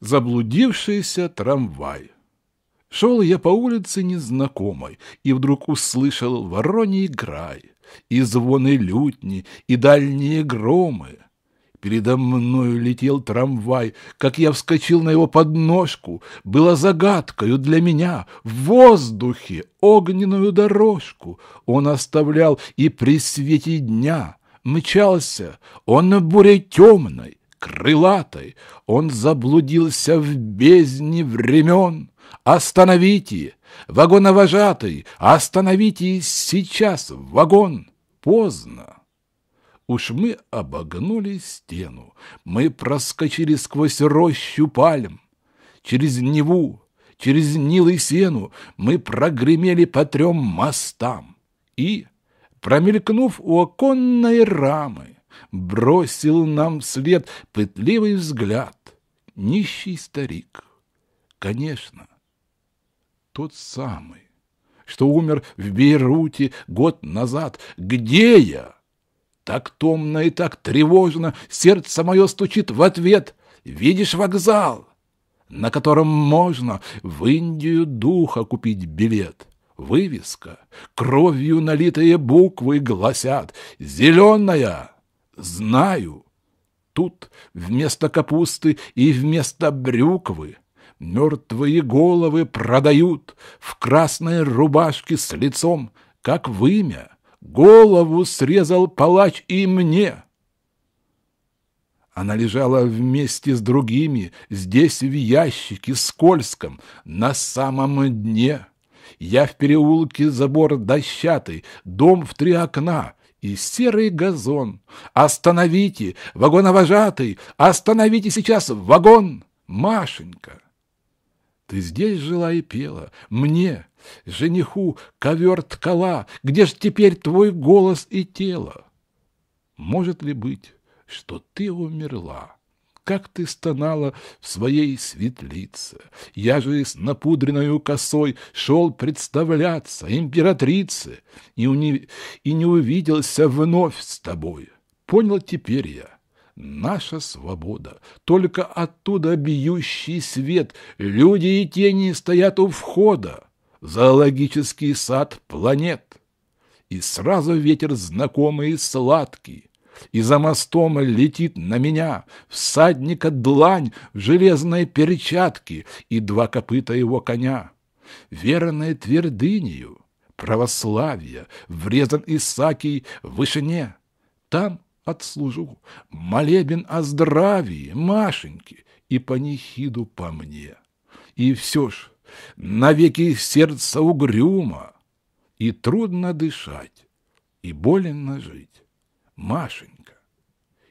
Заблудившийся трамвай. Шел я по улице незнакомой, и вдруг услышал вороний грай, и звоны лютни, и дальние громы. Передо мною летел трамвай, как я вскочил на его подножку, было загадкою для меня в воздухе огненную дорожку. Он оставлял и при свете дня — мчался он на буре темной, крылатой, он заблудился в бездне времен. Остановите! Вагоновожатый, остановите сейчас вагон! Поздно! Уж мы обогнули стену, мы проскочили сквозь рощу пальм, через Неву, через Нил и Сену мы прогремели по трем мостам и, промелькнув у оконной рамы, бросил нам вслед пытливый взгляд. Нищий старик. Конечно, тот самый, что умер в Бейруте год назад. Где я? Так томно и так тревожно сердце мое стучит в ответ. Видишь вокзал, на котором можно в Индию духа купить билет. Вывеска, кровью налитые буквы гласят «Зеленая». Знаю. Тут вместо капусты и вместо брюквы мертвые головы продают в красной рубашке с лицом, как вымя. Голову срезал палач и мне. Она лежала вместе с другими, здесь в ящике скользком, на самом дне. Я в переулке забор дощатый, дом в три окна, и серый газон. «Остановите! Вагоновожатый! Остановите сейчас вагон! Машенька!» Ты здесь жила и пела, мне, жениху, ковер ткала, где ж теперь твой голос и тело? Может ли быть, что ты умерла? как ты стонала в своей светлице. Я же с напудренной косой шел представляться императрице и, уни... и не увиделся вновь с тобой. Понял теперь я. Наша свобода. Только оттуда бьющий свет. Люди и тени стоят у входа. Зоологический сад планет. И сразу ветер знакомый и сладкий и за мостом летит на меня, всадника длань в железной перчатке и два копыта его коня. Верная твердынею православия врезан Исаакий в вышине. Там отслужу молебен о здравии Машеньки и панихиду по мне. И все ж навеки сердце угрюмо, и трудно дышать, и боленно жить. Машенька,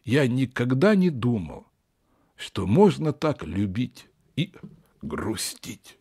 я никогда не думал, что можно так любить и грустить.